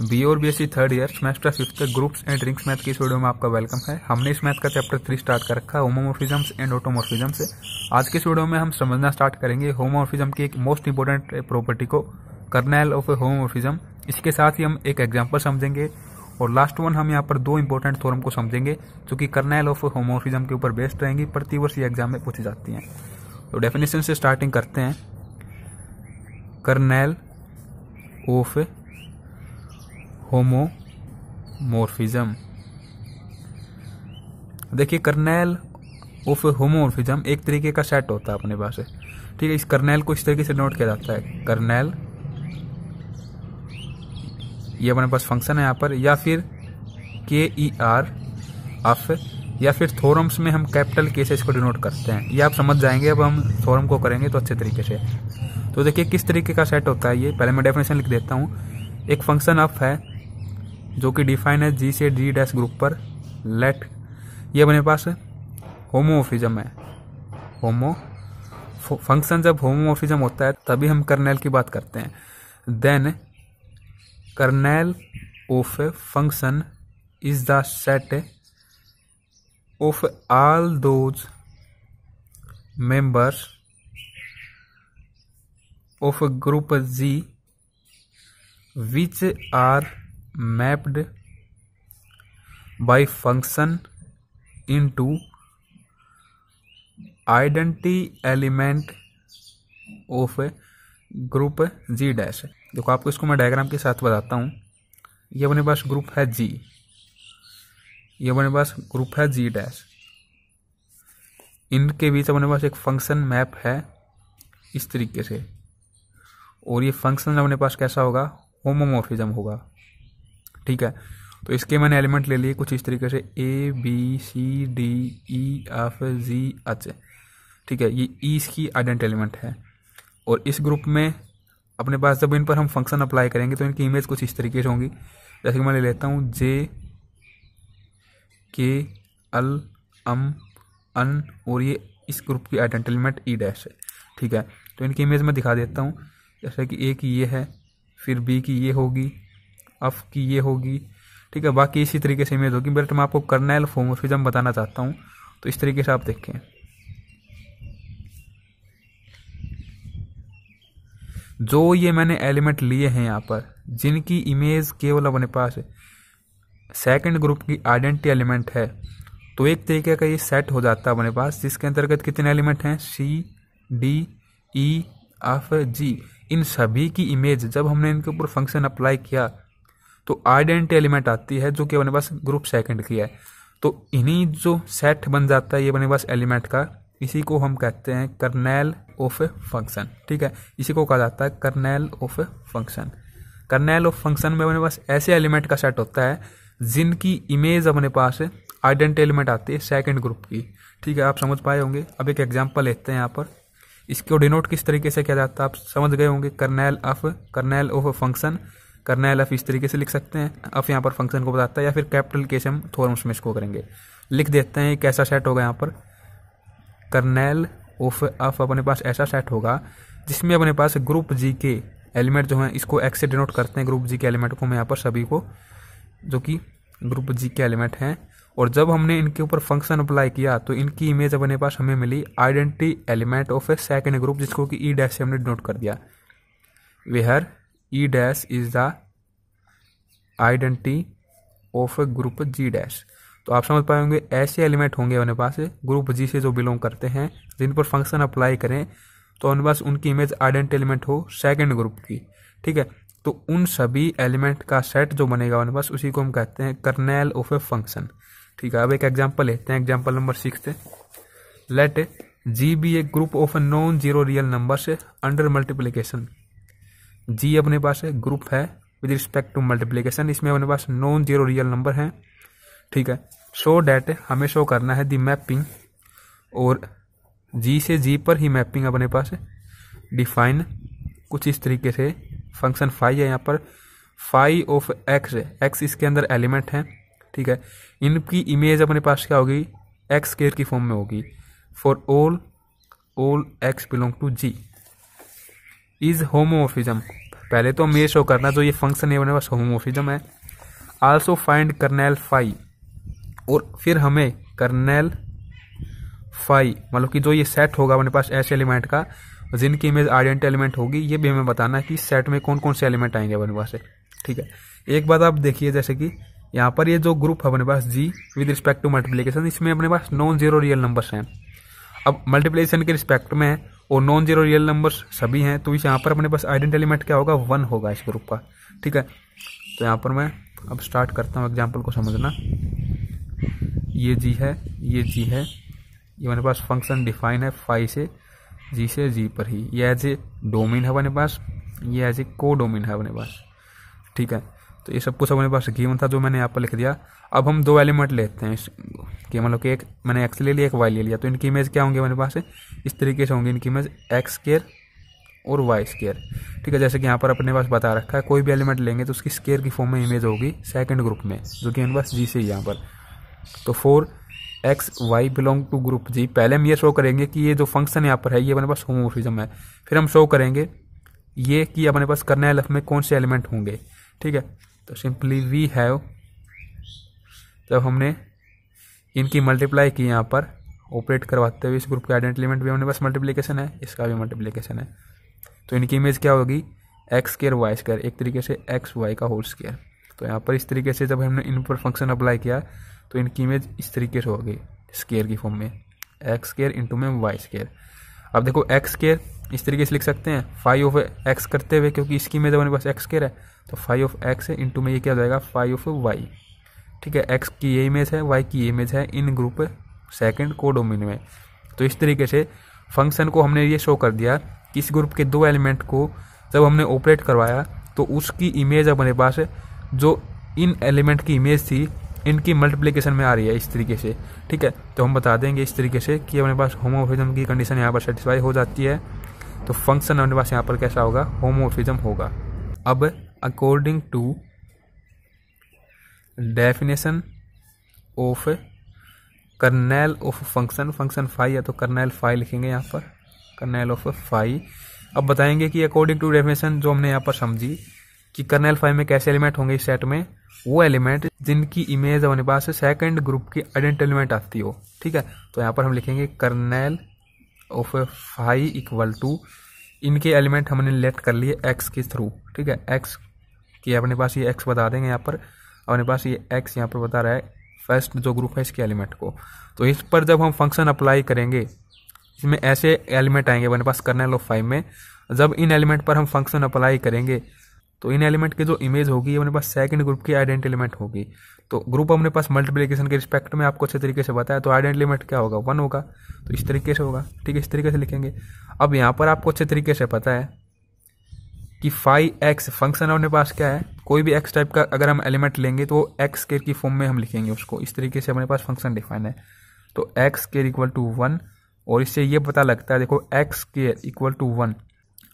B और B S C third year semester fifth groups and rings math की इस video में आपका वेलकम है हमने इस मैथ का चैप्टर थ्री स्टार्ट कर रखा है होमोमोफिजम्स एंड ऑटोमोफिजम्स आज के इस वीडियो में हम समझना स्टार्ट करेंगे होमोमोफिजम की एक मोस्ट इंपॉर्टेंट प्रॉपर्टी को कर्नैल ऑफ ए होमोमोफिज्म इसके साथ ही हम एक एग्जाम्पल समझेंगे और लास्ट वन हम यहाँ पर दो इंपॉर्टेंट थोरम को समझेंगे जो कि कर्नैल ऑफ होमोमोफिजम के ऊपर बेस्ड रहेंगी प्रतिवर्ष ये एग्जाम में पूछी जाती हैं तो डेफिनेशन से स्टार्टिंग करते हैं कर्नेल ऑफ होमोमोर्फिज्म देखिए कर्नेल ऑफ होमोमोर्फिज्म एक तरीके का सेट होता है अपने पास ठीक है इस कर्नेल को इस तरीके से नोट किया जाता है कर्नेल ये अपने पास फंक्शन है यहाँ पर या फिर के ई आर एफ या फिर थोरम्स में हम कैपिटल के से इसको डिनोट करते हैं ये आप समझ जाएंगे अब हम थोरम को करेंगे तो अच्छे तरीके से तो देखिए किस तरीके का सेट होता है ये पहले मैं डेफिनेशन लिख देता हूँ एक फंक्शन अफ है जो कि डिफाइन है जी से डी डैश ग्रुप पर लेट ये अपने पास होमोमोफिज्म है होमो फंक्शन जब होमोमोफिज्म होता है तभी हम कर्नेल की बात करते हैं then kernel of a function is the set of all those members of group G which are mapped by function into identity element of group G dash देखो आपको इसको मैं डायग्राम के साथ बताता हूँ ये अपने पास ग्रुप है जी ये अपने पास ग्रुप है जी डैश इनके बीच अपने पास एक फंक्शन मैप है इस तरीके से और ये फंक्शन अपने पास कैसा होगा होमोमोफिज्म होगा ठीक है तो इसके मैंने एलिमेंट ले लिए कुछ इस तरीके से A B C D E F G H ठीक है ये ई इसकी आइडेंट एलिमेंट है और इस ग्रुप में अपने पास जब इन पर हम फंक्शन अप्लाई करेंगे तो इनकी इमेज कुछ इस तरीके से होंगी जैसे कि मैं ले लेता हूँ जे के एल एम अन और ये इस ग्रुप की आइडेंट एलिमेंट ई डैश है ठीक है तो इनकी इमेज मैं दिखा देता हूँ जैसे कि ए की ये है फिर बी की ये होगी अफ की ये होगी ठीक है बाकी इसी तरीके से इमेज होगी बट तो मैं आपको कर्नेल फोमोफिजम बताना चाहता हूँ तो इस तरीके से आप देखें जो ये मैंने एलिमेंट लिए हैं यहाँ पर जिनकी इमेज केवल अपने पास सेकंड ग्रुप की आइडेंटिटी एलिमेंट है तो एक तरीके का ये सेट हो जाता है अपने पास जिसके अंतर्गत कितने एलिमेंट हैं सी डी ई एफ जी इन सभी की इमेज जब हमने इनके ऊपर फंक्शन अप्लाई किया तो आइडेंट एलिमेंट आती है जो कि अपने पास ग्रुप सेकंड की है तो इन्हीं जो सेट बन जाता है ये अपने पास एलिमेंट का इसी को हम कहते हैं कर्नेल ऑफ ए फंक्शन ठीक है इसी को कहा जाता है kernel of a function kernel of function में अपने पास ऐसे एलिमेंट का सेट होता है जिनकी इमेज अपने पास आइडेंट एलिमेंट आती है सेकेंड ग्रुप की ठीक है आप समझ पाए होंगे अब एक एग्जाम्पल लेते हैं यहाँ पर इसको डिनोट किस तरीके से किया जाता है आप समझ गए होंगे kernel of kernel of function करना है लफ इस तरीके से लिख सकते हैं अब यहाँ पर फंक्शन को बताता है या फिर कैपिटल केस हम थोरम्स में इसको करेंगे लिख देते हैं एक ऐसा सेट होगा यहाँ पर कर्नेल ऑफ अफ अपने पास ऐसा सेट होगा जिसमें अपने पास ग्रुप जी के एलिमेंट जो हैं इसको एक्स से डिनोट करते हैं ग्रुप जी के एलिमेंट को हम यहाँ पर सभी को जो कि ग्रुप जी के एलिमेंट हैं और जब हमने इनके ऊपर फंक्शन अप्लाई किया तो इनकी इमेज अपने पास हमें मिली identity element of a second group जिसको कि ई e डैश से हमने डिनोट कर दिया where E dash is the identity of group G dash तो आप समझ पाएंगे ऐसे एलिमेंट होंगे अपने पास ग्रुप जी से जो बिलोंग करते हैं जिन पर फंक्शन अप्लाई करें तो अपने पास उनकी इमेज आइडेंट एलिमेंट हो सेकेंड ग्रुप की ठीक है तो उन सभी एलिमेंट का सेट जो बनेगा अपने पास उसी को हम कहते हैं कर्नेल ऑफ ए फंक्शन ठीक है अब एक एग्जाम्पल लेते हैं example number six let G be a group of a non zero real number under multiplication G अपने पास है ग्रुप है विद रिस्पेक्ट टू मल्टीप्लीकेशन इसमें अपने पास नॉन जीरो रियल नंबर हैं ठीक है शो डैट हमें शो करना है दी मैपिंग और जी से जी पर ही मैपिंग अपने पास डिफाइन कुछ इस तरीके से फंक्शन फाइव है यहाँ पर फाइव ऑफ एक्स एक्स इसके अंदर एलिमेंट हैं ठीक है इनकी इमेज अपने पास क्या होगी एक्स केयर की फॉर्म में होगी for all all x belong to G is homomorphism पहले तो हम ये शो करना जो ये फंक्शन है बने बस होमोफिजम है आल्सो फाइंड कर्नेल फाई और फिर हमें कर्नेल फाई मतलब कि जो ये सेट होगा अपने पास ऐसे एलिमेंट का जिनकी इमेज आइडेंट एलिमेंट होगी ये भी हमें बताना है कि सेट में कौन कौन से एलिमेंट आएंगे अपने पास ठीक है एक बात आप देखिए जैसे कि यहाँ पर ये जो ग्रुप है अपने पास G with respect to multiplication इसमें अपने पास नॉन जीरो रियल नंबर्स हैं अब मल्टीप्लीकेशन के रिस्पेक्ट में और नॉन जीरो रियल नंबर्स सभी हैं तो इस यहाँ पर अपने पास आइडेंट एलिमेंट क्या होगा वन होगा इस ग्रुप का ठीक है तो यहाँ पर मैं अब स्टार्ट करता हूँ एग्जाम्पल को समझना ये जी है ये जी है ये मेरे पास फंक्शन डिफाइन है फाइव से जी से जी पर ही ये एज ए डोमिन है मेरे पास ये एज ए को डोमिन है अपने पास ठीक है तो ये सब कुछ अपने पास गेम था जो मैंने यहाँ पर लिख दिया अब हम दो एलिमेंट लेते हैं कि मतलब कि एक मैंने एक्स ले लिया एक वाई ले लिया तो इनकी इमेज क्या होंगी हमारे पास इस तरीके से होंगे इनकी इमेज एक्स स्केयर और वाई स्केयर ठीक है जैसे कि यहाँ पर अपने पास बता रखा है कोई भी एलिमेंट लेंगे तो उसकी स्केयर की फॉर्म में इमेज होगी सेकेंड ग्रुप में जो कि पास जी से यहाँ पर तो for x y belong to group G पहले हम ये शो करेंगे कि ये जो फंक्शन यहाँ पर है ये अपने पास होमोफिजम है फिर हम शो करेंगे ये कि अपने पास करने में कौन से एलिमेंट होंगे ठीक है तो सिंपली वी हैव जब हमने इनकी मल्टीप्लाई की यहाँ पर ऑपरेट करवाते हुए इस ग्रुप के आइडेंट एलिमेंट भी हमने बस मल्टीप्लीकेशन है इसका भी मल्टीप्लीकेशन है तो इनकी इमेज क्या होगी एक्स स्केयर वाई स्केयर एक तरीके से एक्स वाई का होल स्केयर तो यहाँ पर इस तरीके से जब हमने इन पर फंक्शन अप्लाई किया तो इनकी इमेज इस तरीके से होगी स्केयर की फॉर्म में एक्स स्केयर इंटू में वाई स्केयर अब देखो एक्स स्केयर इस तरीके से लिख सकते हैं फाइव ऑफ एक्स करते हुए क्योंकि इसकी में जब हमारे पास एक्स केयर है तो फाइव ऑफ एक्स है इंटू में ये क्या हो जाएगा फाइव ऑफ वाई ठीक है एक्स की ये इमेज है वाई की ये इमेज है इन ग्रुप सेकेंड कोडोमिन में तो इस तरीके से फंक्शन को हमने ये शो कर दिया कि इस ग्रुप के दो एलिमेंट को जब हमने ऑपरेट करवाया तो उसकी इमेज हमारे पास जो इन एलिमेंट की इमेज थी इनकी मल्टीप्लिकेशन में आ रही है इस तरीके से ठीक है तो हम बता देंगे इस तरीके से कि हमारे पास होमोफिजम की कंडीशन यहाँ पर सेटिस्फाई हो जाती है तो फंक्शन हमारे पास यहाँ पर कैसा होगा होमोफिजम होगा अब according to definition of kernel of function function phi या तो कर्नेल फाइव लिखेंगे यहाँ पर कर्नेल ऑफ फाइव अब बताएंगे कि अकॉर्डिंग टू डेफिनेशन जो हमने यहाँ पर समझी कि कर्नेल फाइव में कैसे एलिमेंट होंगे इस सेट में वो एलिमेंट जिनकी इमेज हमारे पास सेकेंड ग्रुप की आइडेंट एलिमेंट आती हो ठीक है तो यहाँ पर हम लिखेंगे kernel of phi equal to इनके एलिमेंट हमने लेट कर लिए एक्स के थ्रू ठीक है एक्स की अपने पास ये एक्स बता देंगे यहाँ पर अपने पास ये एक्स यहाँ पर बता रहा है फर्स्ट जो ग्रुप है इसके एलिमेंट को तो इस पर जब हम फंक्शन अप्लाई करेंगे इसमें ऐसे एलिमेंट आएंगे अपने पास कर्नल लो फाइव में जब इन एलिमेंट पर हम फंक्शन अप्लाई करेंगे तो इन एलिमेंट की जो इमेज होगी अपने पास सेकंड ग्रुप की आइडेंट एलिमेंट होगी तो ग्रुप अपने पास मल्टीप्लीकेशन के रिस्पेक्ट में आपको अच्छे तरीके से बताया तो आइडेंट एलिमेंट क्या होगा वन होगा तो इस तरीके से होगा ठीक है इस तरीके से लिखेंगे अब यहाँ पर आपको अच्छे तरीके से पता है कि फाइव एक्स फंक्शन अपने पास क्या है कोई भी एक्स टाइप का अगर हम एलिमेंट लेंगे तो एक्स केयर की फॉर्म में हम लिखेंगे उसको इस तरीके से अपने पास फंक्शन डिफाइन है तो x square equal to one और इससे ये पता लगता है देखो x square equal to one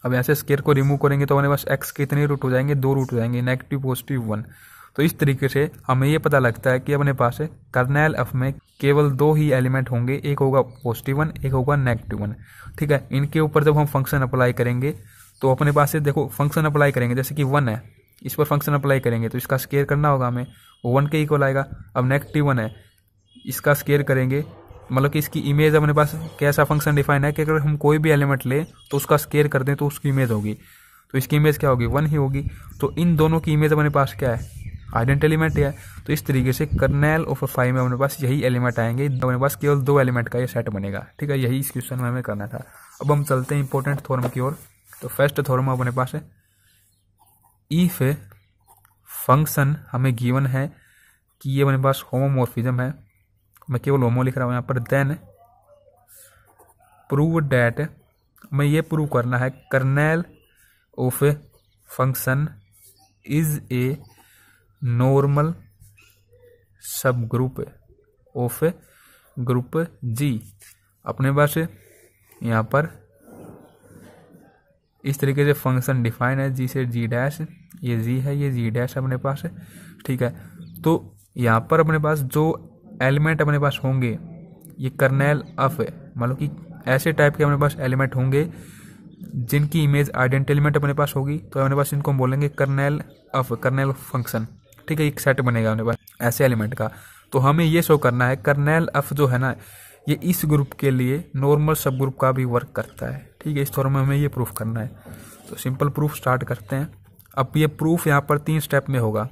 अब ऐसे स्केयर को रिमूव करेंगे तो हमारे पास एक्स के इतने रूट हो जाएंगे दो रूट हो जाएंगे नेगेटिव पॉजिटिव वन तो इस तरीके से हमें ये पता लगता है कि अपने पास कर्नेल एफ में केवल दो ही एलिमेंट होंगे एक होगा पॉजिटिव वन एक होगा नेगेटिव वन ठीक है इनके ऊपर जब हम फंक्शन अप्लाई करेंगे तो अपने पास देखो फंक्शन अप्लाई करेंगे जैसे कि वन है इस पर फंक्शन अप्लाई करेंगे तो इसका स्केयर करना होगा हमें वन के इक्वल आएगा अब नेगेटिव वन है इसका स्केयर करेंगे मतलब कि इसकी इमेज अपने पास कैसा फंक्शन डिफाइन है कि अगर हम कोई भी एलिमेंट लें तो उसका स्केयर कर दें तो उसकी इमेज होगी तो इसकी इमेज क्या होगी वन ही होगी तो इन दोनों की इमेज अपने पास क्या है आइडेंट एलिमेंट है तो इस तरीके से कर्नेल ऑफ फाइव में अपने पास यही एलिमेंट आएंगे अपने पास केवल दो एलिमेंट का ये सेट बनेगा ठीक है यही इस क्वेश्चन में हमें करना था अब हम चलते हैं इंपॉर्टेंट थॉर्म की ओर तो फर्स्ट थॉर्म अपने पास है इफ फंक्शन हमें गिवन है कि ये अपने पास होमोमोर्फिज्म है मैं केवल होमो लिख रहा हूँ यहाँ पर देन प्रूव डैट मैं ये प्रूव करना है kernel of a function is a normal subgroup of group G अपने पास यहाँ पर इस तरीके से फंक्शन डिफाइन है जी से जी डैश ये जी है ये जी डैश अपने पास ठीक है तो यहाँ पर अपने पास जो एलिमेंट अपने पास होंगे ये कर्नेल अफ मतलब कि ऐसे टाइप के अपने पास एलिमेंट होंगे जिनकी इमेज आइडेंट एलिमेंट अपने पास होगी तो अपने पास इनको हम बोलेंगे कर्नेल अफ कर्नेल फंक्शन ठीक है एक सेट बनेगा अपने पास ऐसे एलिमेंट का तो हमें ये शो करना है कर्नेल अफ जो है ना ये इस ग्रुप के लिए नॉर्मल सब ग्रुप का भी वर्क करता है ठीक है इस तौर में हमें ये प्रूफ करना है तो सिंपल प्रूफ स्टार्ट करते हैं अब ये प्रूफ यहाँ पर तीन स्टेप में होगा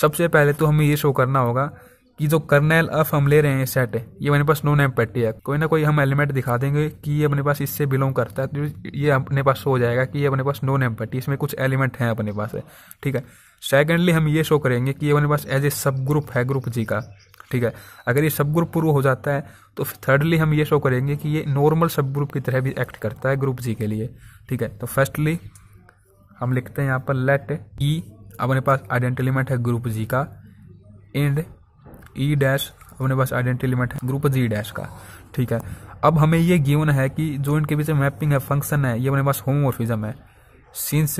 सबसे पहले तो हमें ये शो करना होगा कि जो कर्नेल अफ हम ले रहे हैं सेट ये अपने पास नो नेम पेटी है कोई ना कोई हम एलिमेंट दिखा देंगे कि ये अपने पास इससे बिलोंग करता है तो ये अपने पास हो जाएगा कि ये अपने पास नो नेम पेटी इसमें कुछ एलिमेंट हैं अपने पास है ठीक है सेकेंडली हम ये शो करेंगे कि ये अपने पास एज ए सब ग्रुप है ग्रुप जी का ठीक है अगर ये सब ग्रुप प्रूव हो जाता है तो थर्डली हम ये शो करेंगे कि ये नॉर्मल सब ग्रुप की तरह भी एक्ट करता है ग्रुप जी के लिए ठीक है तो फर्स्टली हम लिखते हैं यहाँ पर लेट ई e, अपने पास आइडेंट एलिमेंट है ग्रुप जी का एंड ई e डैश अपने पास आइडेंटिटी लिमिट है ग्रुप जी डैश का ठीक है अब हमें ये गिवन है कि जो इनके बीच में मैपिंग है फंक्शन है ये अपने पास होमोमोर्फिज्म है since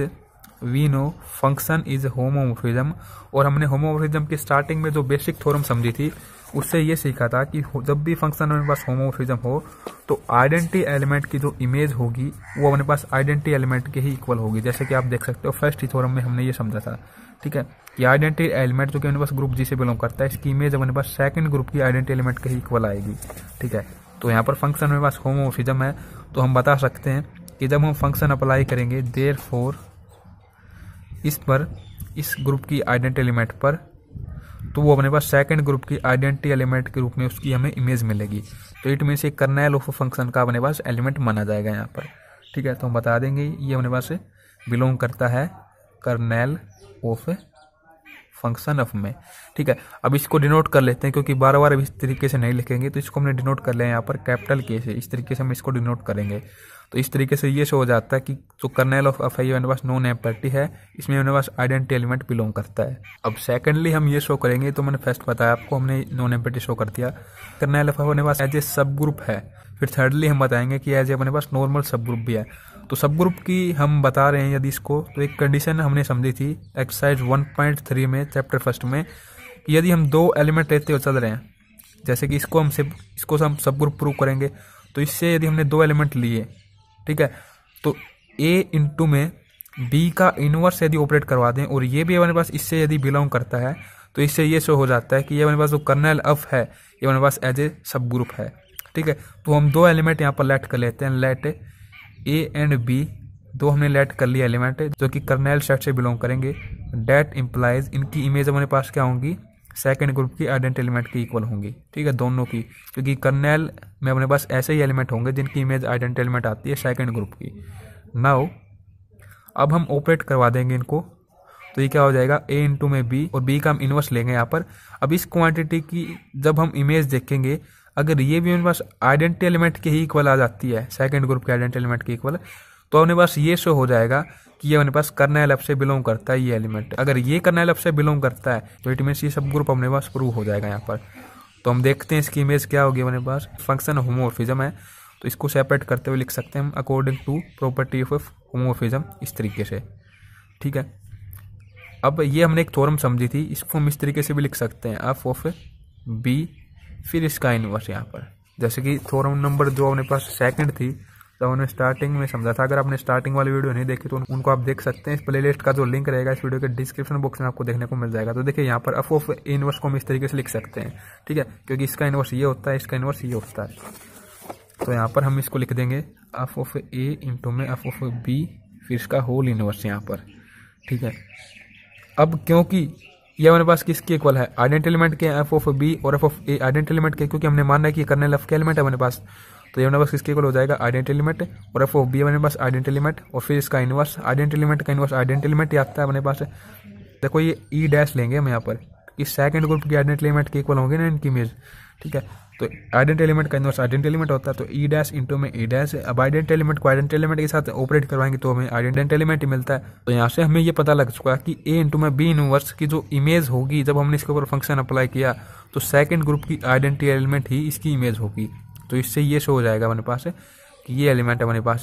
we know function is homomorphism और हमने होमोमोर्फिज्म की स्टार्टिंग में जो बेसिक थोरम समझी थी उससे ये सीखा था कि जब भी फंक्शन अपने पास होमोमोर्फिज्म हो तो आइडेंटिटी एलिमेंट की जो इमेज होगी वो अपने पास आइडेंटिटी एलिमेंट के ही इक्वल होगी जैसे कि आप देख सकते हो फर्स्ट थोरम में हमने ये समझा था ठीक है तो कि आइडेंटिटी एलिमेंट जो कि अपने पास ग्रुप जी से बिलोंग करता है इसकी इमेज अपने पास सेकंड ग्रुप की आइडेंटिटी एलिमेंट के इक्वल आएगी ठीक है तो यहाँ पर फंक्शन मेरे पास होमोफिजम है तो हम बता सकते हैं कि जब हम फंक्शन अप्लाई करेंगे देर फोर इस पर इस ग्रुप की आइडेंटिटी एलिमेंट पर तो वो अपने पास सेकंड ग्रुप की आइडेंटिटी एलिमेंट के रूप में उसकी हमें इमेज मिलेगी तो इट मीन्स एक कर्नैल ऑफ फंक्शन का अपने पास एलिमेंट माना जाएगा यहाँ पर ठीक है तो हम बता देंगे ये अपने पास बिलोंग करता है कर्नैल ऑफ फंक्शन ऑफ में ठीक है अब इसको डिनोट कर लेते हैं क्योंकि बार बार अब इस तरीके से नहीं लिखेंगे तो इसको हमने डिनोट कर लिया यहाँ पर कैपिटल के से इस तरीके से हम इसको डिनोट करेंगे तो इस तरीके से ये शो हो जाता है कि जो कर्नल ऑफ एफ आई यू एनवास नॉन एम्पर्टी है इसमें मेरे पास आइडेंटी एलिमेंट बिलोंग करता है अब सेकंडली हम ये शो करेंगे तो मैंने फर्स्ट बताया आपको हमने नॉन एम्पर्टी शो कर दिया कर्नल एफ आई मेरे पास एज ए सब ग्रुप है फिर थर्डली हम बताएंगे कि एज ए अपने पास नॉर्मल सब ग्रुप भी है तो सब ग्रुप की हम बता रहे हैं यदि इसको तो एक कंडीशन हमने समझी थी एक्सरसाइज 1.3 में चैप्टर फर्स्ट में कि यदि हम दो एलिमेंट लेते हुए चल रहे हैं जैसे कि इसको हम सिर्फ इसको हम सब ग्रुप प्रूव करेंगे तो इससे यदि हमने दो एलिमेंट लिए ठीक है तो ए इंटू में बी का इनवर्स यदि ऑपरेट करवा दें और ये भी हमारे पास इससे यदि बिलोंग करता है तो इससे ये शो हो जाता है कि ये हमारे पास जो कर्नल अफ है ये हमारे पास एज ए सब ग्रुप है ठीक है तो हम दो एलिमेंट यहाँ पर लेट कर लेते हैं लेट ए एंड बी दो हमने लेट कर लिया एलिमेंट जो कि कर्नेल सेट से बिलोंग करेंगे डेट इम्प्लाइज इनकी इमेज हमारे पास क्या होंगी सेकेंड ग्रुप की आइडेंट एलिमेंट की इक्वल होंगी ठीक है दोनों की क्योंकि कर्नेल में अपने पास ऐसे ही एलिमेंट होंगे जिनकी इमेज आइडेंट एलिमेंट आती है सेकेंड ग्रुप की नाउ अब हम ऑपरेट करवा देंगे इनको तो ये क्या हो जाएगा ए इंटू में बी और बी का हम इन्वर्स लेंगे यहाँ पर अब इस क्वांटिटी की जब हम इमेज देखेंगे अगर ये भी उनके पास आइडेंटी एलिमेंट के ही इक्वल आ जाती है सेकेंड ग्रुप के आइडेंटी एलिमेंट के इक्वल तो अपने पास ये शो हो जाएगा कि ये अपने पास कर्नल एफ से बिलोंग करता है ये एलिमेंट अगर ये कर्नल एफ से बिलोंग करता है तो इट मीन्स ये सब ग्रुप अपने पास प्रूव हो जाएगा यहाँ पर तो हम देखते हैं इसकी इमेज क्या होगी अपने पास फंक्शन होमोफिजम है तो इसको सेपरेट करते हुए लिख सकते हैं हम according to property of homomorphism इस तरीके से ठीक है अब ये हमने एक थोरम समझी थी इसको हम इस तरीके से भी लिख सकते हैं एफ ऑफ बी फिर इसका इन्वर्स यहाँ पर जैसे कि थोरम नंबर जो अपने पास सेकंड थी तो उन्होंने स्टार्टिंग में समझा था अगर आपने स्टार्टिंग वाली वीडियो नहीं देखी तो उनको आप देख सकते हैं इस प्लेलिस्ट का जो लिंक रहेगा इस वीडियो के डिस्क्रिप्शन बॉक्स में आपको देखने को मिल जाएगा तो देखिए यहाँ पर अफ ऑफ इनवर्स को हम इस तरीके से लिख सकते हैं ठीक है क्योंकि इसका इनवर्स ये होता है इसका इनवर्स ये होता है तो यहाँ पर हम इसको लिख देंगे अफ ऑफ ए इंटू में अफ ऑफ बी फिर इसका होल इनवर्स यहाँ पर ठीक है अब क्योंकि ये हमारे पास किसके इक्वल है आइडेंट एलिमेंट के एफ ऑफ बी और F of A identity element के क्योंकि हमने माना है कि कर्नल एफ के एलिमेंट है हमारे पास तो ये हमारे पास किसके इक्वल हो जाएगा आइडेंट एलिमेंट और एफ ऑफ बी हमारे पास आइडेंट एलिमेंट और फिर इसका इनवर्स आइडेंट एलिमेंट का इनवर्स आइडेंट एलिमेंट ही आता है हमारे पास देखो ये ई e डैश लेंगे हम यहाँ पर इस सेकंड ग्रुप के आइडेंट एलिमेंट के इक्वल होंगे ना इनकी इमेज ठीक है तो आइडेंट एलिमेंट का इन्वर्स आइडेंट एलिमेंट होता है तो ई डैश इंटू में ई e डैश अब आइडेंट एलिमेंट को आइडेंट एलिमेंट के साथ ऑपरेट करवाएंगे तो हमें आइडेंट एलिमेंट ही मिलता है तो यहाँ से हमें ये पता लग चुका कि ए इंटू में बी इनवर्स की जो इमेज होगी जब हमने इसके ऊपर फंक्शन अप्लाई किया तो सेकेंड ग्रुप की आइडेंटिटी एलिमेंट ही इसकी इमेज होगी तो इससे ये शो हो जाएगा हमारे पास कि ये एलिमेंट हमारे पास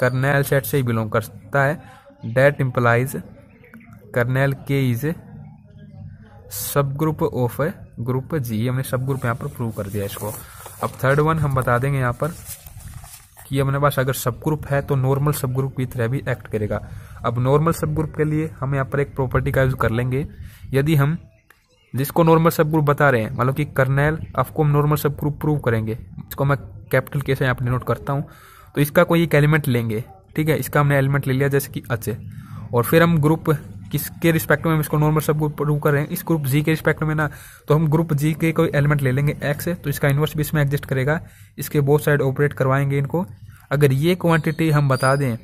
करनेल सेट से ही बिलोंग करता है that implies kernel K is subgroup of group G हमने सब ग्रुप यहाँ पर प्रूव कर दिया इसको अब थर्ड वन हम बता देंगे यहाँ पर कि हमारे पास अगर सब ग्रुप है तो नॉर्मल सब ग्रुप की तरह भी एक्ट करेगा अब नॉर्मल सब ग्रुप के लिए हम यहाँ पर एक प्रॉपर्टी का यूज कर लेंगे यदि हम जिसको नॉर्मल सब ग्रुप बता रहे हैं मतलब कि कर्नेल आपको हम नॉर्मल सब ग्रुप प्रूव करेंगे इसको मैं कैपिटल केस यहाँ पर डिनोट करता हूँ तो इसका कोई एक एलिमेंट लेंगे ठीक है इसका हमने एलिमेंट ले लिया जैसे कि अच्छे और फिर हम ग्रुप किसके रिस्पेक्ट में हम इसको नॉर्मल सब ग्रुप प्रूव कर रहे हैं इस ग्रुप जी के रिस्पेक्ट में ना तो हम ग्रुप जी के कोई एलिमेंट ले लेंगे एक्स तो इसका इन्वर्स भी इसमें एग्जिस्ट करेगा इसके बोथ साइड ऑपरेट करवाएंगे इनको अगर ये क्वांटिटी हम बता दें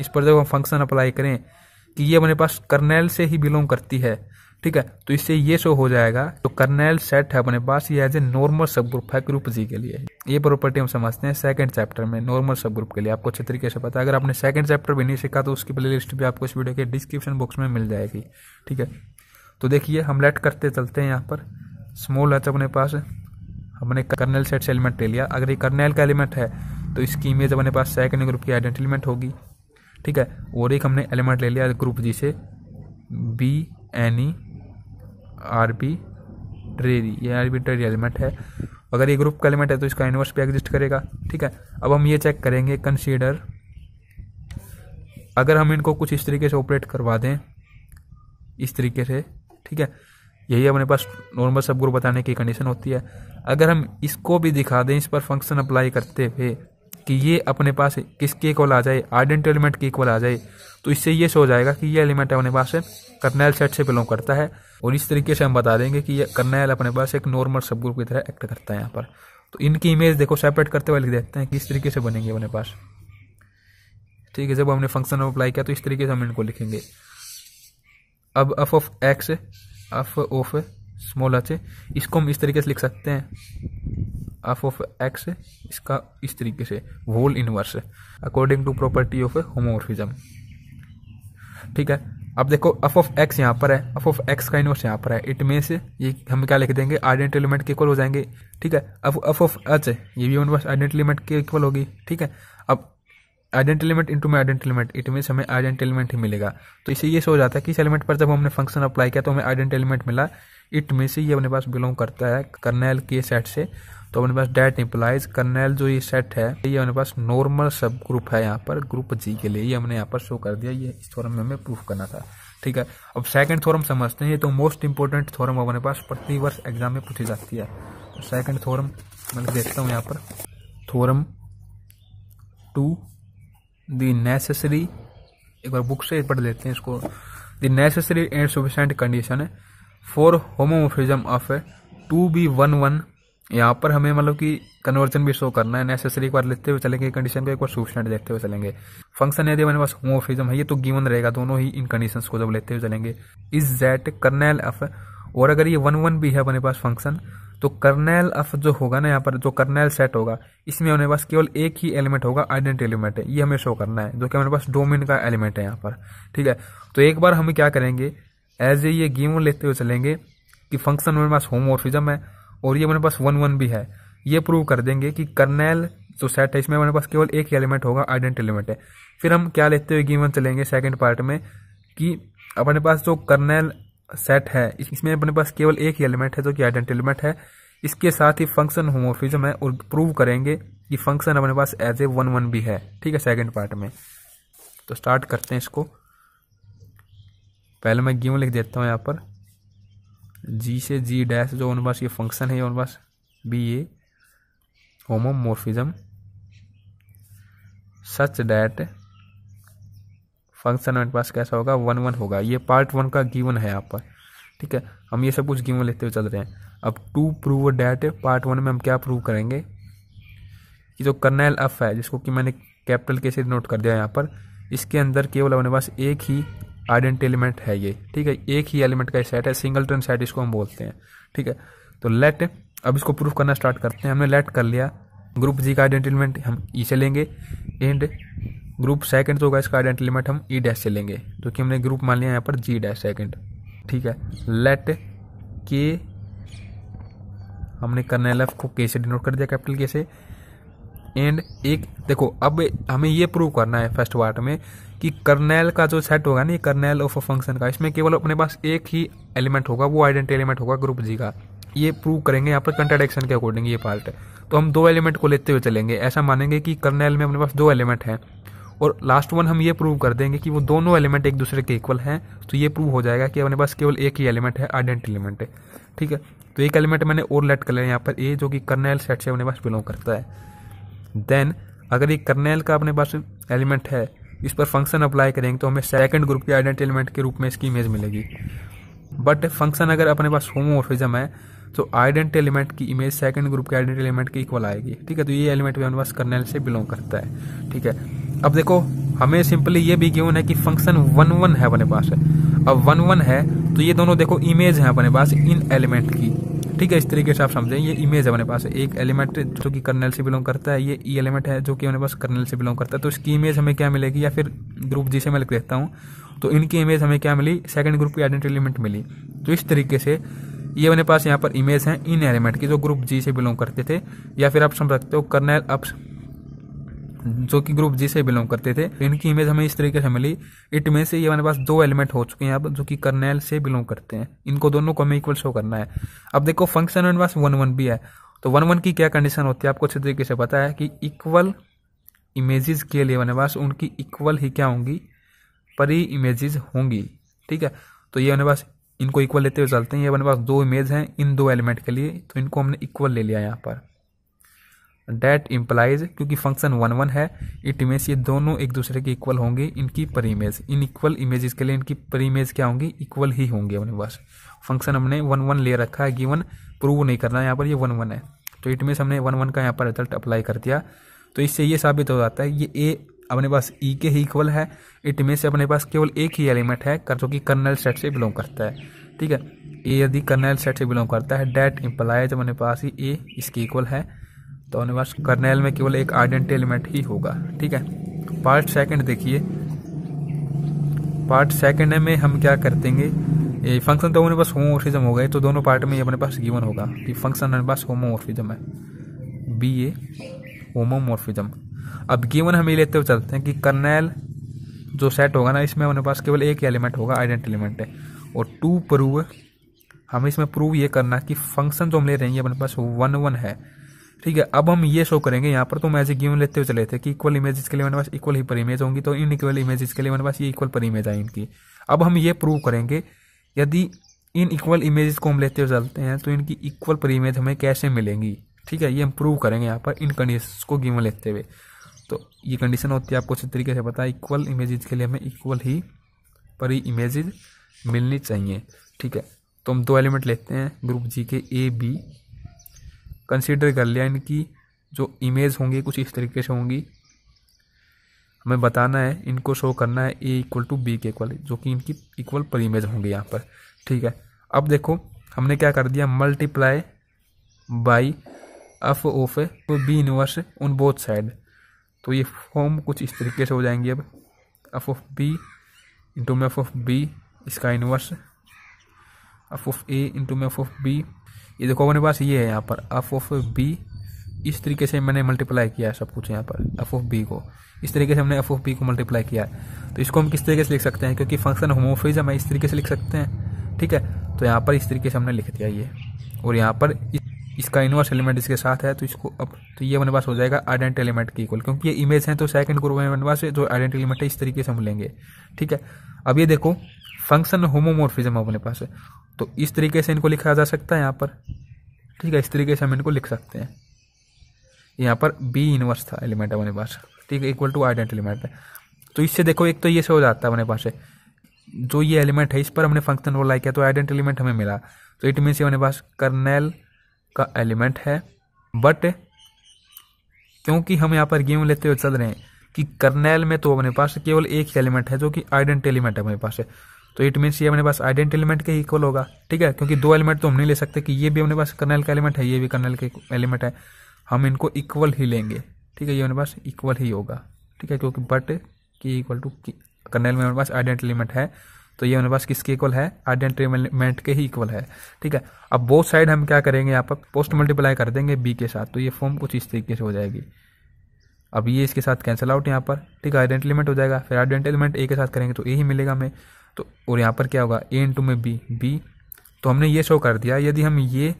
इस पर जब हम फंक्शन अप्लाई करें कि ये अपने पास कर्नेल से ही बिलोंग करती है ठीक है तो इससे ये शो हो जाएगा तो कर्नेल सेट है अपने पास ये as a normal subgroup है ग्रुप जी के लिए ये प्रॉपर्टी हम समझते हैं सेकंड चैप्टर में नॉर्मल सब ग्रुप के लिए आपको अच्छे तरीके से पता है अगर आपने सेकंड चैप्टर भी नहीं सीखा तो उसकी प्ले लिस्ट भी आपको इस वीडियो के डिस्क्रिप्शन बॉक्स में मिल जाएगी ठीक है तो देखिए हम लेट करते चलते हैं यहाँ पर स्मॉल एच अपने पास हमने कर्नल सेट से एलिमेंट ले लिया अगर ये कर्नल का एलिमेंट है तो इसकी इमेज अपने पास सेकंड ग्रुप की आइडेंटी एलिमेंट होगी ठीक है और एक हमने एलिमेंट ले लिया ग्रुप जी से बी एनी आरबिट्रेरी ये आर्बिट्रेरी एलिमेंट है अगर ये ग्रुप का एलिमेंट है तो इसका इन्वर्स भी एग्जिस्ट करेगा ठीक है अब हम ये चेक करेंगे कंसीडर अगर हम इनको कुछ इस तरीके से ऑपरेट करवा दें इस तरीके से ठीक है यही अपने पास नॉर्मल सब ग्रुप बताने की कंडीशन होती है अगर हम इसको भी दिखा दें इस पर फंक्शन अप्लाई करते हुए कि ये अपने पास किसके इक्वल आ जाए आइडेंट एलिमेंट के इक्वल आ जाए तो इससे ये शो हो जाएगा कि ये एलिमेंट अपने पास कर्नल सेट से बिलोंग करता है और इस तरीके से हम बता देंगे कि ये करनेल अपने पास एक नॉर्मल सब ग्रुप की तरह एक्ट करता है यहाँ पर तो इनकी इमेज देखो सेपरेट करते हुए लिख देते हैं किस तरीके से बनेंगे अपने पास ठीक है जब हमने फंक्शन अप्लाई किया तो इस तरीके से हम इनको लिखेंगे अब F of x F of small h इसको हम इस तरीके से लिख सकते हैं अफ ऑफ एक्स इसका इस तरीके से whole inverse according to property of homomorphism ठीक है अब देखो एफ ऑफ एक्स यहाँ पर है एफ ऑफ एक्स का इनवर्स यहाँ पर है इट मीन्स ये हम क्या लिख देंगे आइडेंट एलिमेंट के इक्वल हो जाएंगे ठीक है अब एफ ऑफ एच ये भी इनवर्स आइडेंट एलिमेंट के इक्वल होगी ठीक है अब आइडेंट एलिमेंट इंटू में आइडेंट एलिमेंट इट मीन्स हमें आइडेंट एलिमेंट ही मिलेगा तो इसे ये सो जाता है कि इस एलिमेंट पर जब हमने फंक्शन अप्लाई किया तो हमें आइडेंट एलिमेंट मिला इट मीन्स ये अपने पास बिलोंग करता है कर्नैल के सेट से तो अपने पास डेट इम्प्लाइज कर्नेल जो ये सेट है ये अपने पास नॉर्मल सब ग्रुप है यहाँ पर ग्रुप जी के लिए ये हमने यहाँ पर शो कर दिया ये इस थोरम में हमें प्रूफ करना था ठीक है अब सेकंड थोरम समझते हैं तो मोस्ट इंपॉर्टेंट थोरम अपने पास प्रति वर्ष एग्जाम में पूछी जाती है सेकेंड तो थोरम मैं देखता हूँ यहाँ पर थोरम टू दी नेसेसरी एक बार बुक से पढ़ लेते हैं इसको the necessary and sufficient condition है for homomorphism of to be one one यहाँ पर हमें मतलब कि कन्वर्जन भी शो करना है नेसेसरी एक बार लेते हुए चलेंगे कंडीशन को एक बार सूचना देखते हुए चलेंगे फंक्शन यदि हमारे पास होमोफिजम है ये तो गिवन रहेगा दोनों ही इन कंडीशन को जब लेते हुए चलेंगे इज जेट कर्नेल एफ और अगर ये वन वन भी है अपने पास फंक्शन तो कर्नेल अफ जो होगा ना यहाँ पर जो कर्नेल सेट होगा इसमें हमारे पास केवल एक ही एलिमेंट होगा आइडेंट एलिमेंट है ये हमें शो करना है जो कि हमारे पास डोमिन का एलिमेंट है यहाँ पर ठीक है तो एक बार हम क्या करेंगे एज ए ये गेम लेते हुए चलेंगे कि फंक्शन हमारे पास होमोफिजम है और ये हमारे पास वन वन भी है ये प्रूव कर देंगे कि कर्नेल जो सेट है इसमें हमारे पास केवल एक एलिमेंट होगा आइडेंट एलिमेंट है फिर हम क्या लेते हुए गिवन चलेंगे सेकेंड पार्ट में कि अपने पास जो कर्नेल सेट है इसमें अपने पास केवल एक ही एलिमेंट है जो कि आइडेंट एलिमेंट है इसके साथ ही फंक्शन होमोफिजम है और प्रूव करेंगे कि फंक्शन अपने पास एज ए वन वन भी है ठीक है सेकेंड पार्ट में तो स्टार्ट करते हैं इसको पहले मैं गिवन लिख देता हूँ यहाँ पर जी से जी डैश जो उन पास ये फंक्शन है उन पास be a homomorphism such that function हमारे पास कैसा होगा वन वन होगा ये पार्ट वन का गिवन है यहाँ पर ठीक है हम ये सब कुछ गिवन लेते हुए चल रहे हैं अब to prove that part one में हम क्या प्रूव करेंगे कि जो कर्नेल अफ है जिसको कि मैंने कैपिटल के से नोट कर दिया यहाँ पर इसके अंदर केवल अपने पास एक ही आइडेंट एलिमेंट है ये ठीक है एक ही एलिमेंट का सेट है सिंगल सिंगलटन सेट इसको हम बोलते हैं ठीक है तो लेट अब इसको प्रूफ करना स्टार्ट करते हैं हमने लेट कर लिया ग्रुप जी का आइडेंट एलिमेंट हम ई e से लेंगे एंड ग्रुप सेकंड होगा इसका आइडेंट एलिमेंट हम ई e डैश से लेंगे तो कि हमने ग्रुप मान लिया यहाँ पर जी डैश सेकेंड ठीक है लेट के हमने कर्नल एफ को के से डिनोट कर दिया कैपिटल के से एंड एक देखो अब हमें ये प्रूव करना है फर्स्ट पार्ट में कि कर्नेल का जो सेट होगा ना ये कर्नेल ऑफ अ फंक्शन का इसमें केवल अपने पास एक ही एलिमेंट होगा वो आइडेंटी एलिमेंट होगा ग्रुप जी का ये प्रूव करेंगे यहाँ पर कंट्राडिक्शन के अकॉर्डिंग ये पार्ट तो हम दो एलिमेंट को लेते हुए चलेंगे ऐसा मानेंगे कि कर्नेल में अपने पास दो एलिमेंट हैं और लास्ट वन हम ये प्रूव कर देंगे कि वो दोनों एलिमेंट एक दूसरे के इक्वल हैं तो ये प्रूव हो जाएगा कि अपने पास केवल एक ही एलिमेंट है आइडेंटी एलिमेंट है ठीक है तो एक एलिमेंट मैंने और लेट कर लिया यहाँ पर ए जो कि कर्नेल सेट से अपने पास बिलोंग करता है देन अगर ये कर्नेल का अपने पास एलिमेंट है इस पर फंक्शन अप्लाई करेंगे तो हमें सेकंड ग्रुप के आइडेंटी एलिमेंट के रूप में इसकी इमेज मिलेगी बट फंक्शन अगर अपने पास होमोमोर्फिज्म है तो आइडेंटी एलिमेंट की इमेज सेकंड ग्रुप के आइडेंटी एलिमेंट के इक्वल आएगी ठीक है तो ये एलिमेंट भी हमारे पास कर्नल से बिलोंग करता है ठीक है अब देखो हमें सिंपली ये भी गिवन है कि फंक्शन वन वन है अपने पास अब वन वन है तो ये दोनों देखो इमेज है अपने पास इन एलिमेंट की ठीक है इस तरीके से आप समझें ये इमेज है अपने पास एक एलिमेंट जो कि कर्नल से बिलोंग करता है ये ई e एलिमेंट है जो कि अपने पास कर्नल से बिलोंग करता है तो इसकी इमेज हमें क्या मिलेगी या फिर ग्रुप जी से मैं लिख देता हूँ तो इनकी इमेज हमें क्या मिली सेकेंड ग्रुप की आइडेंटी एलिमेंट मिली तो इस तरीके से ये हमारे पास यहाँ पर इमेज है इन एलिमेंट की जो ग्रुप जी से बिलोंग करते थे या फिर आप समझ सकते हो कर्नल आप जो कि ग्रुप जी से बिलोंग करते थे इनकी इमेज हमें इस तरीके से मिली इट में से ये हमारे पास दो एलिमेंट हो चुके हैं अब जो कि कर्नेल से बिलोंग करते हैं इनको दोनों को हमें इक्वल शो करना है अब देखो फंक्शन हमारे पास वन वन भी है तो वन वन की क्या कंडीशन होती है आपको अच्छे तरीके से पता है कि इक्वल इमेजेस के लिए हमारे पास उनकी इक्वल ही क्या होंगी परी इमेजेस होंगी ठीक है तो ये हमारे पास इनको इक्वल लेते हुए चलते हैं ये हमारे पास दो इमेज हैं इन दो एलिमेंट के लिए तो इनको हमने इक्वल ले लिया यहाँ पर डैट इम्प्लाइज क्योंकि फंक्शन वन वन है इट इमेज ये दोनों एक दूसरे के इक्वल होंगे इनकी पर इमेज इन इक्वल इमेज के लिए इनकी पर इमेज क्या होंगी इक्वल ही होंगे अपने पास फंक्शन हमने वन वन ले रखा है गिवन प्रूव नहीं करना यहाँ पर ये वन वन है तो इट मीन्स हमने वन वन का यहाँ पर रिजल्ट अप्लाई कर दिया तो इससे ये साबित हो जाता है ये ए अपने पास ई e के ही इक्वल है इट में से अपने पास केवल एक ही एलिमेंट है जो कि कर्नल सेट से बिलोंग करता है ठीक है ए यदि कर्नल सेट से बिलोंग करता है डैट इम्प्लाइज अपने पास ही ए इसके इक्वल है तो अनिवार्य कर्नेल में केवल एक आइडेंटी एलिमेंट ही होगा ठीक है पार्ट सेकंड देखिए पार्ट सेकंड में हम क्या कर देंगे ये फंक्शन तो अपने पास हो गए तो दोनों पार्ट में ये अपने पास गिवन होगा कि फंक्शन हमारे पास है बी ए होमोमोर्फिज्म अब गिवन हम ये लेते हुए चलते हैं कि कर्नेल जो सेट होगा ना इसमें अपने पास केवल एक एलिमेंट होगा आइडेंट एलिमेंट है और टू प्रूव हमें इसमें प्रूव ये करना कि फंक्शन जो हम ले रहे हैं ये अपने पास वन वन है ठीक है अब हम ये शो करेंगे यहाँ पर तो हम ऐसे गेम लेते हुए चले थे कि इक्वल इमेजेस के लिए मेरे पास इक्वल ही पर इमेज होंगी तो इन इक्वल इमेजेस के लिए मेरे पास ये इक्वल पर इमेज आई इनकी अब हम ये प्रूव करेंगे यदि इन इक्वल इमेजेस को हम लेते हुए चलते हैं तो इनकी इक्वल पर इमेज हमें कैसे मिलेंगी ठीक है ये हम प्रूव करेंगे यहाँ पर इन कंडीशन को गेम लेते हुए तो ये कंडीशन होती है आपको अच्छी तरीके से पता इक्वल इमेजेस के लिए हमें इक्वल ही पर ही इमेजेज मिलनी चाहिए ठीक है तो हम दो एलिमेंट लेते हैं ग्रुप जी के ए बी कंसिडर कर लिया इनकी जो इमेज होंगी कुछ इस तरीके से होंगी हमें बताना है इनको शो करना है ए इक्वल टू बी के इक्वल जो कि इनकी इक्वल पर इमेज होंगी यहाँ पर ठीक है अब देखो हमने क्या कर दिया मल्टीप्लाई बाई एफ ओफ तो B inverse on both side तो ये फॉर्म कुछ इस तरीके से हो जाएंगे अब एफ ऑफ बी इंटू में एफ ऑफ बी इसका inverse F of A into में एफ ऑफ बी ये देखो अपने पास ये है यहाँ पर एफ ऑफ बी इस तरीके से मैंने मल्टीप्लाई किया है सब कुछ यहाँ पर एफ ऑफ बी को इस तरीके से हमने एफ ऑफ बी को मल्टीप्लाई किया है तो इसको हम किस तरीके से लिख सकते हैं क्योंकि फंक्शन होमोफिजम है इस तरीके से लिख सकते हैं ठीक है तो यहाँ पर इस तरीके से हमने लिख दिया ये और यहाँ पर इस इसका इनवर्स एलिमेंट इसके साथ है तो इसको अब तो ये अपने पास हो जाएगा आइडेंट एलिमेंट के इक्वल क्योंकि ये इमेज तो है तो सेकंड ग्रुप में पास जो आइडेंट एलिमेंट है इस तरीके से हम लेंगे ठीक है अब ये देखो फंक्शन होमोमोर्फिज्म अपने पास है तो इस तरीके से इनको लिखा जा सकता है यहाँ पर ठीक है इस तरीके से हम इनको लिख सकते हैं यहाँ पर बी इनवर्स था एलिमेंट अपने पास ठीक है इक्वल टू आइडेंट एलिमेंट है तो इससे देखो एक तो ये से हो जाता है अपने पास है जो ये एलिमेंट है इस पर हमने फंक्शन रोल लाइक किया तो आइडेंट एलिमेंट हमें मिला तो इट मीन्स ये हमारे पास कर्नेल का एलिमेंट है बट क्योंकि हम यहाँ पर गेम लेते हुए चल रहे हैं कि कर्नेल में तो अपने पास केवल एक एलिमेंट है जो कि आइडेंट एलिमेंट है अपने पास है तो इट मीन्स ये अपने पास आइडेंट एलिमेंट के इक्वल होगा ठीक है क्योंकि दो एलिमेंट तो हम नहीं ले सकते कि ये भी अपने पास कर्नेल का एलिमेंट है ये भी कर्नेल के एलिमेंट है हम इनको इक्वल ही लेंगे ठीक है ये अपने पास इक्वल ही होगा ठीक है क्योंकि बट की इक्वल टू कर्नेल में हमारे पास आइडेंट एलिमेंट है तो ये हमारे पास किसके इक्वल है आइडेंट एलिमेंट के ही इक्वल है ठीक है अब बोथ साइड हम क्या करेंगे यहाँ पर पोस्ट मल्टीप्लाई कर देंगे बी के साथ तो ये फॉर्म कुछ इस तरीके से हो जाएगी अब ये इसके साथ कैंसिल आउट यहाँ पर ठीक है आइडेंट एलिमेंट हो जाएगा फिर आइडेंट एलिमेंट ए के साथ करेंगे तो ए ही मिलेगा हमें तो और यहाँ पर क्या होगा ए इंटू में बी बी तो हमने ये शो कर दिया यदि हम ये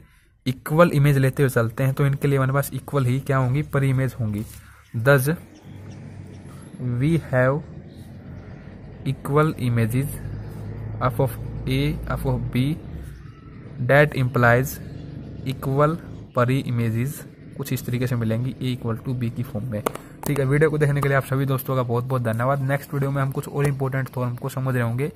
इक्वल इमेज लेते हुए चलते हैं तो इनके लिए हमारे पास इक्वल ही क्या होंगी पर इमेज होंगी thus we have equal images f of a f of b that implies equal preimages कुछ इस तरीके से मिलेंगी ए इक्वल टू बी की फॉर्म में ठीक है वीडियो को देखने के लिए आप सभी दोस्तों का बहुत बहुत धन्यवाद नेक्स्ट वीडियो में हम कुछ और इंपॉर्टेंट थॉर्म को समझ रहे होंगे